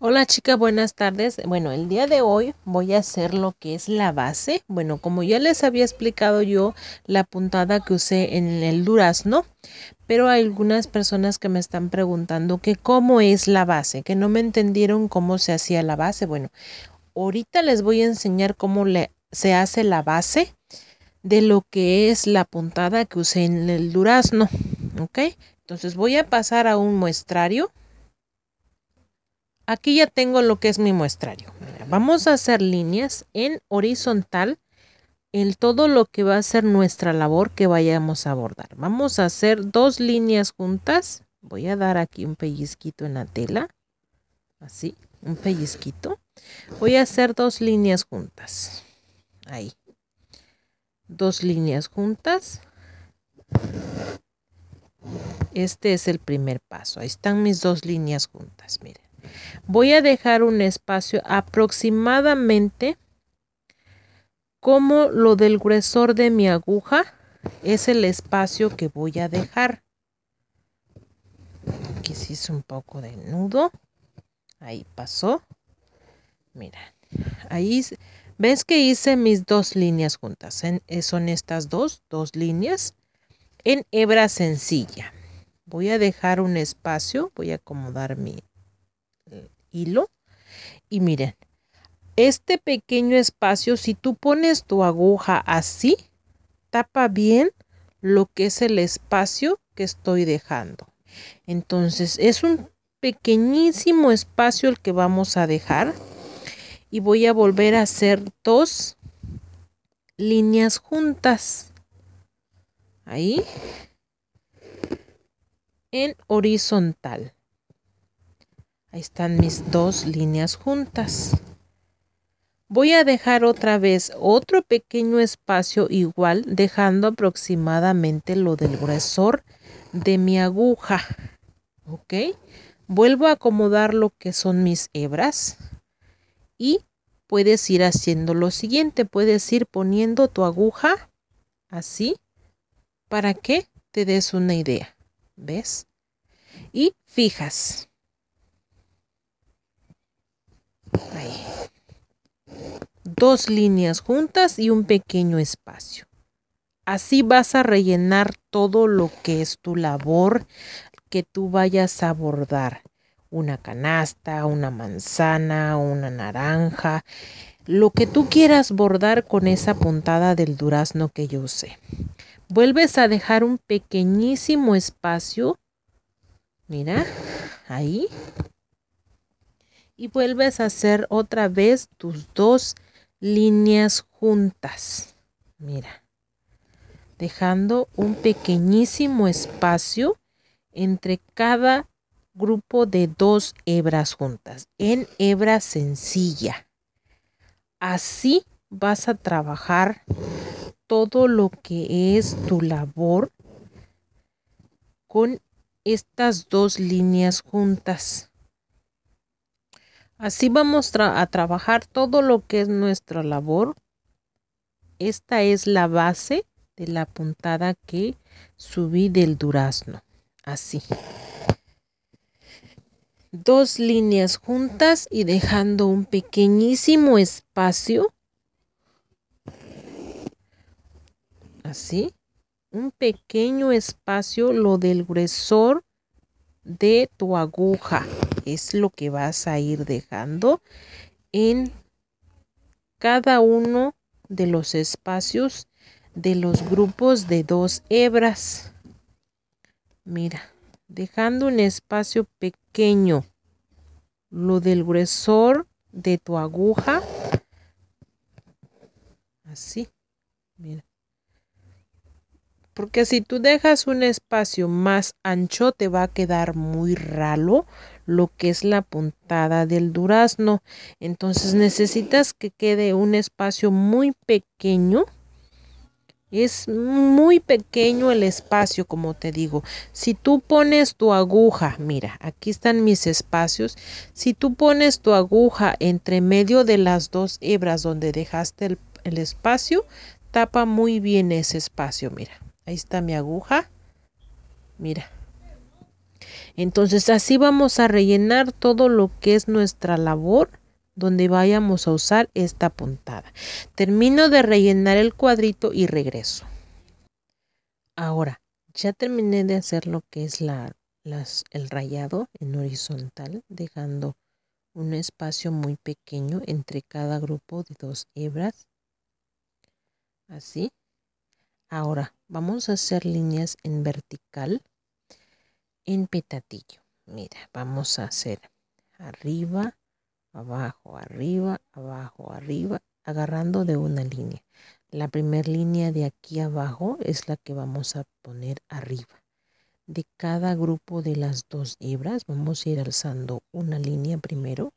Hola chicas, buenas tardes. Bueno, el día de hoy voy a hacer lo que es la base. Bueno, como ya les había explicado yo la puntada que usé en el durazno, pero hay algunas personas que me están preguntando que cómo es la base, que no me entendieron cómo se hacía la base. Bueno, ahorita les voy a enseñar cómo le, se hace la base de lo que es la puntada que usé en el durazno, ¿ok? Entonces voy a pasar a un muestrario aquí ya tengo lo que es mi muestrario. vamos a hacer líneas en horizontal en todo lo que va a ser nuestra labor que vayamos a abordar. Vamos a hacer dos líneas juntas. Voy a dar aquí un pellizquito en la tela. Así, un pellizquito. Voy a hacer dos líneas juntas. Ahí. Dos líneas juntas. Este es el primer paso. Ahí están mis dos líneas juntas, miren voy a dejar un espacio aproximadamente como lo del gruesor de mi aguja es el espacio que voy a dejar aquí se hizo un poco de nudo ahí pasó mira ahí ves que hice mis dos líneas juntas en, eh, son estas dos dos líneas en hebra sencilla voy a dejar un espacio voy a acomodar mi hilo. Y miren, este pequeño espacio, si tú pones tu aguja así, tapa bien lo que es el espacio que estoy dejando. Entonces es un pequeñísimo espacio el que vamos a dejar y voy a volver a hacer dos líneas juntas ahí en horizontal Ahí están mis dos líneas juntas. Voy a dejar otra vez otro pequeño espacio igual, dejando aproximadamente lo del grosor de mi aguja. ¿Ok? Vuelvo a acomodar lo que son mis hebras. Y puedes ir haciendo lo siguiente. Puedes ir poniendo tu aguja así para que te des una idea. ¿Ves? Y fijas. Dos líneas juntas y un pequeño espacio. Así vas a rellenar todo lo que es tu labor que tú vayas a bordar Una canasta, una manzana, una naranja, lo que tú quieras bordar con esa puntada del durazno que yo sé Vuelves a dejar un pequeñísimo espacio. Mira, ahí y vuelves a hacer otra vez tus dos líneas juntas. Mira, dejando un pequeñísimo espacio entre cada grupo de dos hebras juntas en hebra sencilla. Así vas a trabajar todo lo que es tu labor con estas dos líneas juntas. Así vamos a trabajar todo lo que es nuestra labor. Esta es la base de la puntada que subí del durazno. Así. Dos líneas juntas y dejando un pequeñísimo espacio. Así. Un pequeño espacio, lo del gruesor de tu aguja. Es lo que vas a ir dejando en cada uno de los espacios de los grupos de dos hebras. Mira, dejando un espacio pequeño. Lo del gruesor de tu aguja. Así. Mira. Porque si tú dejas un espacio más ancho, te va a quedar muy ralo lo que es la puntada del durazno. Entonces necesitas que quede un espacio muy pequeño. Es muy pequeño el espacio, como te digo. Si tú pones tu aguja, mira, aquí están mis espacios. Si tú pones tu aguja entre medio de las dos hebras donde dejaste el, el espacio, tapa muy bien ese espacio, mira. Ahí está mi aguja. Mira. Entonces así vamos a rellenar todo lo que es nuestra labor donde vayamos a usar esta puntada. Termino de rellenar el cuadrito y regreso. Ahora, ya terminé de hacer lo que es la, el rayado en horizontal, dejando un espacio muy pequeño entre cada grupo de dos hebras. Así. Ahora vamos a hacer líneas en vertical en petatillo. Mira, vamos a hacer arriba, abajo, arriba, abajo, arriba, agarrando de una línea. La primera línea de aquí abajo es la que vamos a poner arriba. De cada grupo de las dos hebras vamos a ir alzando una línea primero.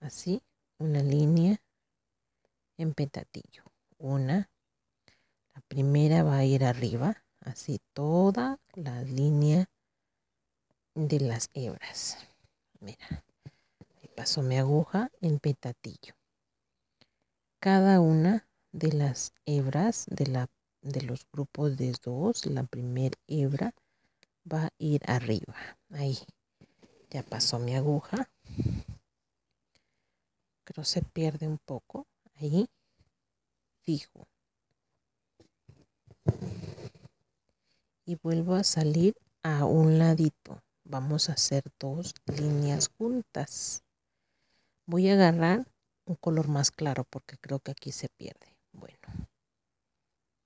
Así, una línea en petatillo. Una, la primera va a ir arriba, así toda la línea de las hebras. Mira, mi aguja en petatillo. Cada una de las hebras de, la, de los grupos de dos, la primera hebra va a ir arriba. Ahí, ya pasó mi aguja. pero se pierde un poco. Ahí, fijo. y vuelvo a salir a un ladito. Vamos a hacer dos líneas juntas. Voy a agarrar un color más claro porque creo que aquí se pierde. Bueno,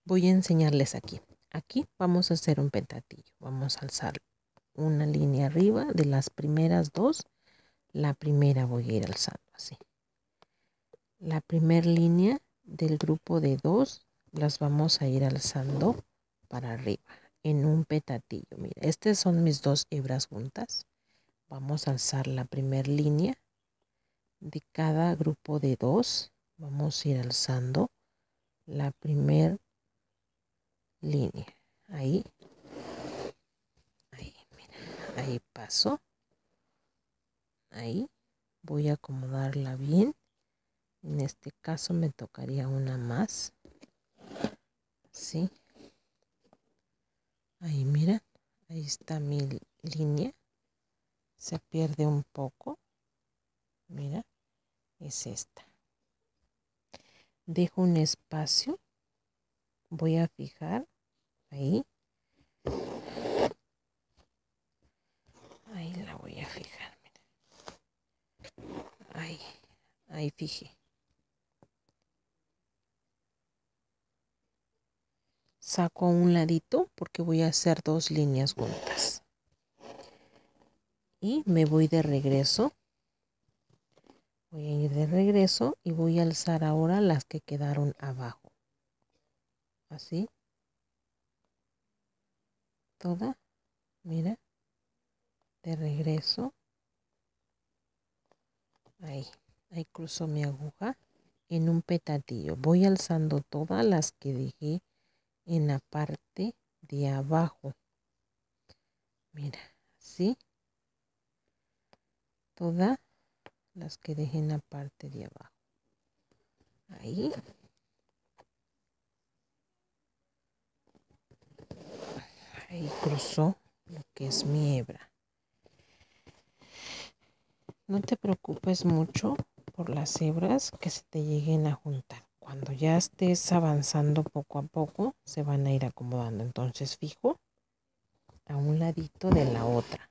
voy a enseñarles aquí. Aquí vamos a hacer un pentatillo. Vamos a alzar una línea arriba de las primeras dos. La primera voy a ir alzando así. La primera línea del grupo de dos las vamos a ir alzando para arriba en un petatillo. Mira, estas son mis dos hebras juntas. Vamos a alzar la primera línea de cada grupo de dos. Vamos a ir alzando la primera línea. Ahí. Ahí, mira. Ahí paso. Ahí. Voy a acomodarla bien. En este caso me tocaría una más. Sí. Ahí mira, ahí está mi línea. Se pierde un poco. Mira, es esta. Dejo un espacio. Voy a fijar ahí. Ahí la voy a fijar, mira. Ahí, ahí fijé. saco a un ladito porque voy a hacer dos líneas juntas y me voy de regreso voy a ir de regreso y voy a alzar ahora las que quedaron abajo así toda mira de regreso ahí ahí cruzo mi aguja en un petatillo voy alzando todas las que dije en la parte de abajo. Mira, así. Todas las que dejé en la parte de abajo. Ahí. Ahí cruzó lo que es mi hebra. No te preocupes mucho por las hebras que se te lleguen a juntar cuando ya estés avanzando poco a poco, se van a ir acomodando. Entonces fijo a un ladito de la otra,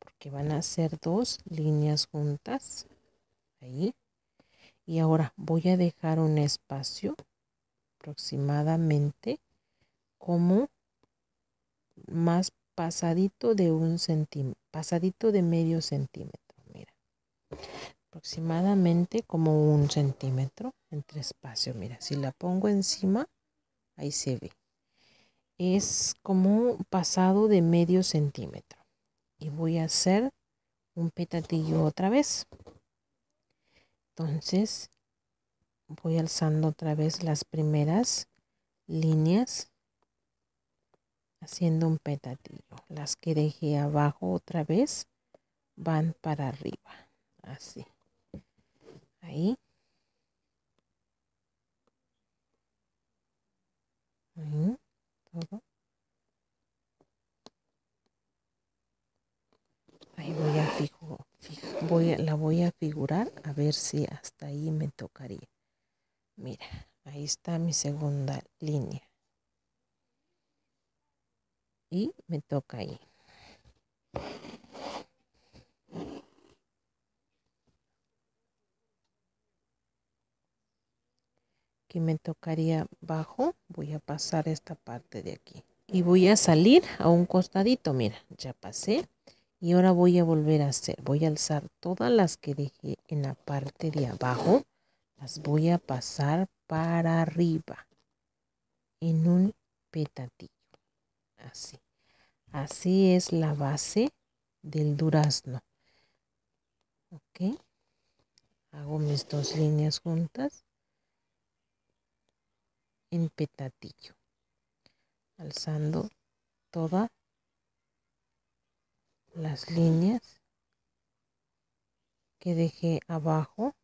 porque van a ser dos líneas juntas, ahí. Y ahora voy a dejar un espacio aproximadamente como más pasadito de un centímetro, pasadito de medio centímetro, mira, aproximadamente como un centímetro entre espacio. Mira, si la pongo encima, ahí se ve. Es como pasado de medio centímetro. Y voy a hacer un petatillo otra vez. Entonces, voy alzando otra vez las primeras líneas haciendo un petatillo. Las que dejé abajo otra vez van para arriba. Así. Ahí. Ahí, Ahí voy a fijo, fijo, voy, la voy a figurar a ver si hasta ahí me tocaría. Mira, ahí está mi segunda línea. Y me toca ahí. me tocaría bajo. Voy a pasar esta parte de aquí. Y voy a salir a un costadito. Mira, ya pasé. Y ahora voy a volver a hacer. Voy a alzar todas las que dejé en la parte de abajo. Las voy a pasar para arriba. En un petatillo. Así. Así es la base del durazno. Ok. Hago mis dos líneas juntas en petatillo, alzando todas las líneas que dejé abajo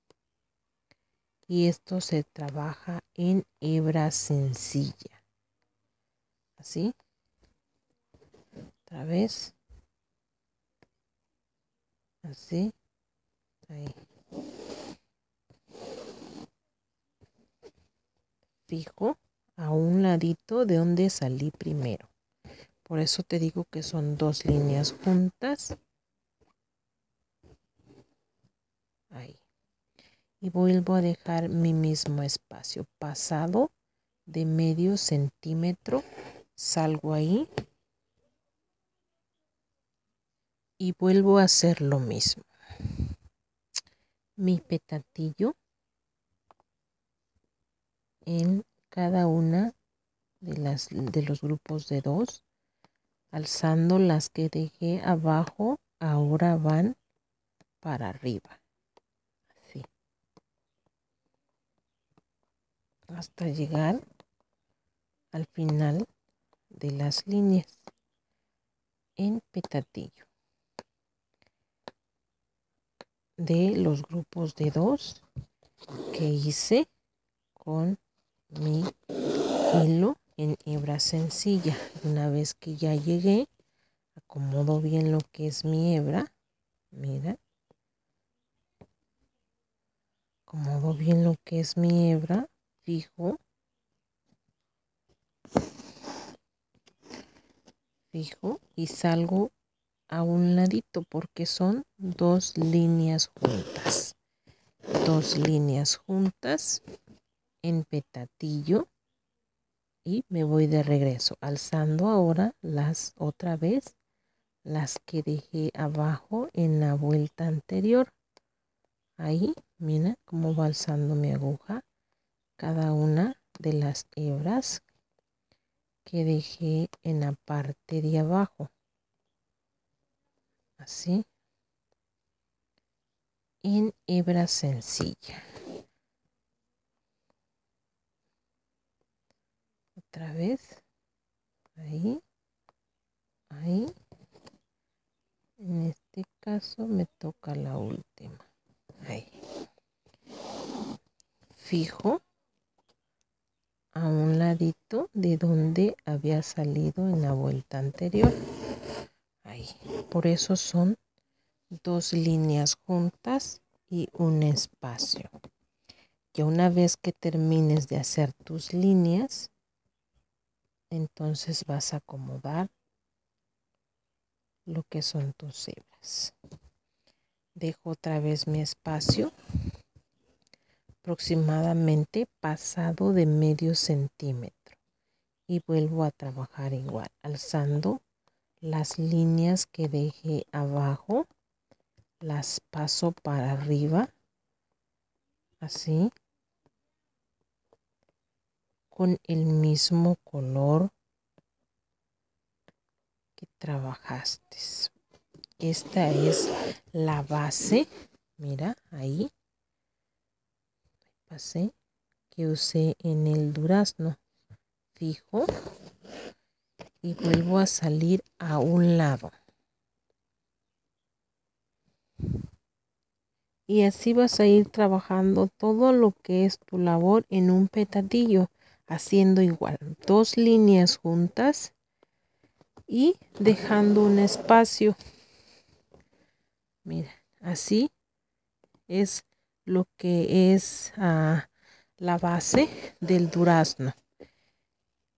y esto se trabaja en hebra sencilla así otra vez así ahí fijo a un ladito de donde salí primero. Por eso te digo que son dos líneas juntas. Ahí. Y vuelvo a dejar mi mismo espacio. Pasado de medio centímetro, salgo ahí. Y vuelvo a hacer lo mismo. Mi petatillo en cada una de, las, de los grupos de dos. Alzando las que dejé abajo, ahora van para arriba. Así. Hasta llegar al final de las líneas en petatillo de los grupos de dos que hice con mi hilo en hebra sencilla. Una vez que ya llegué, acomodo bien lo que es mi hebra. Mira. Acomodo bien lo que es mi hebra. Fijo. Fijo y salgo a un ladito porque son dos líneas juntas. Dos líneas juntas petatillo y me voy de regreso alzando ahora las otra vez las que dejé abajo en la vuelta anterior ahí mira cómo va alzando mi aguja cada una de las hebras que dejé en la parte de abajo así en hebra sencilla otra vez ahí ahí en este caso me toca la última ahí fijo a un ladito de donde había salido en la vuelta anterior ahí por eso son dos líneas juntas y un espacio ya una vez que termines de hacer tus líneas entonces vas a acomodar lo que son tus hebras. Dejo otra vez mi espacio aproximadamente pasado de medio centímetro y vuelvo a trabajar igual alzando las líneas que dejé abajo las paso para arriba así con el mismo color que trabajaste. Esta es la base, mira, ahí pasé que usé en el durazno. Fijo y vuelvo a salir a un lado. Y así vas a ir trabajando todo lo que es tu labor en un petatillo haciendo igual dos líneas juntas y dejando un espacio mira así es lo que es ah, la base del durazno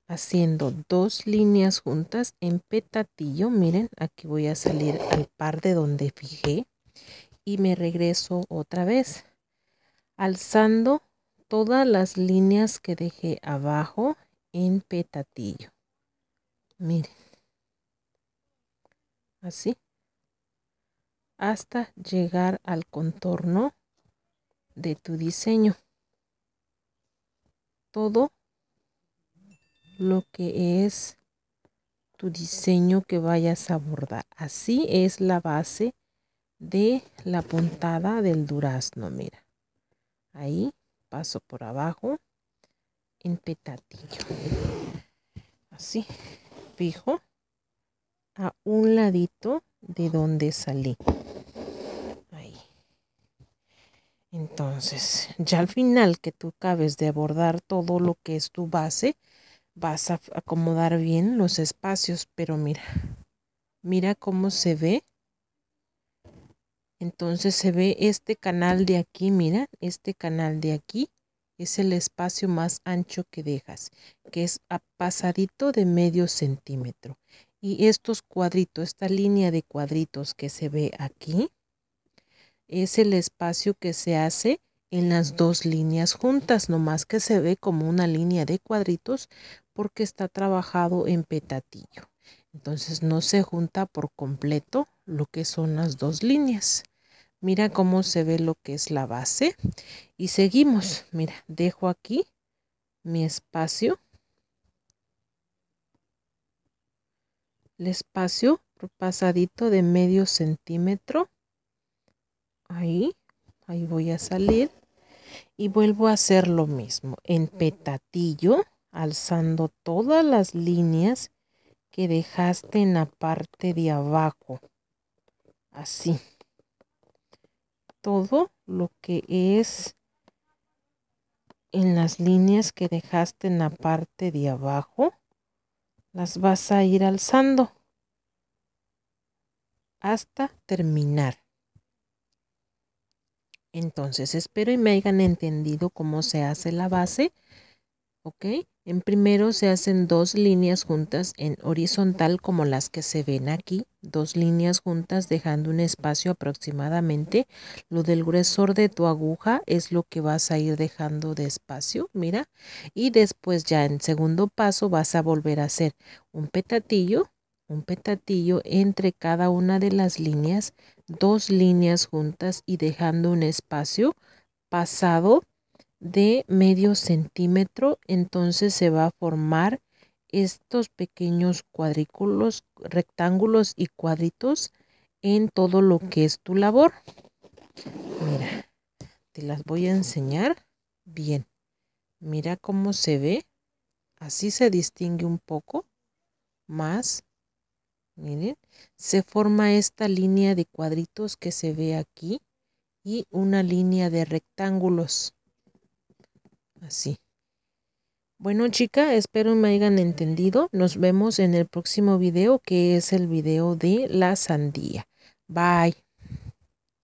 haciendo dos líneas juntas en petatillo miren aquí voy a salir al par de donde fijé y me regreso otra vez alzando todas las líneas que dejé abajo en petatillo. Miren. Así. Hasta llegar al contorno de tu diseño. Todo lo que es tu diseño que vayas a bordar. Así es la base de la puntada del durazno, mira. Ahí paso por abajo en petatillo así fijo a un ladito de donde salí ahí entonces ya al final que tú acabes de abordar todo lo que es tu base vas a acomodar bien los espacios pero mira mira cómo se ve entonces se ve este canal de aquí, mira, este canal de aquí es el espacio más ancho que dejas, que es a pasadito de medio centímetro. Y estos cuadritos, esta línea de cuadritos que se ve aquí, es el espacio que se hace en las dos líneas juntas, nomás que se ve como una línea de cuadritos porque está trabajado en petatillo. Entonces no se junta por completo lo que son las dos líneas. Mira cómo se ve lo que es la base. Y seguimos. Mira, dejo aquí mi espacio. El espacio pasadito de medio centímetro. Ahí, ahí voy a salir. Y vuelvo a hacer lo mismo. En petatillo, alzando todas las líneas que dejaste en la parte de abajo. Así todo lo que es en las líneas que dejaste en la parte de abajo, las vas a ir alzando hasta terminar. Entonces, espero y me hayan entendido cómo se hace la base, ¿ok? En primero se hacen dos líneas juntas en horizontal como las que se ven aquí, dos líneas juntas dejando un espacio aproximadamente. Lo del gruesor de tu aguja es lo que vas a ir dejando de espacio, mira. Y después ya en segundo paso vas a volver a hacer un petatillo, un petatillo entre cada una de las líneas, dos líneas juntas y dejando un espacio pasado de medio centímetro, entonces se va a formar estos pequeños cuadrículos, rectángulos y cuadritos en todo lo que es tu labor. Mira, te las voy a enseñar bien. Mira cómo se ve. Así se distingue un poco más. Miren, se forma esta línea de cuadritos que se ve aquí y una línea de rectángulos. Así. Bueno chica, espero me hayan entendido. Nos vemos en el próximo video que es el video de la sandía. Bye.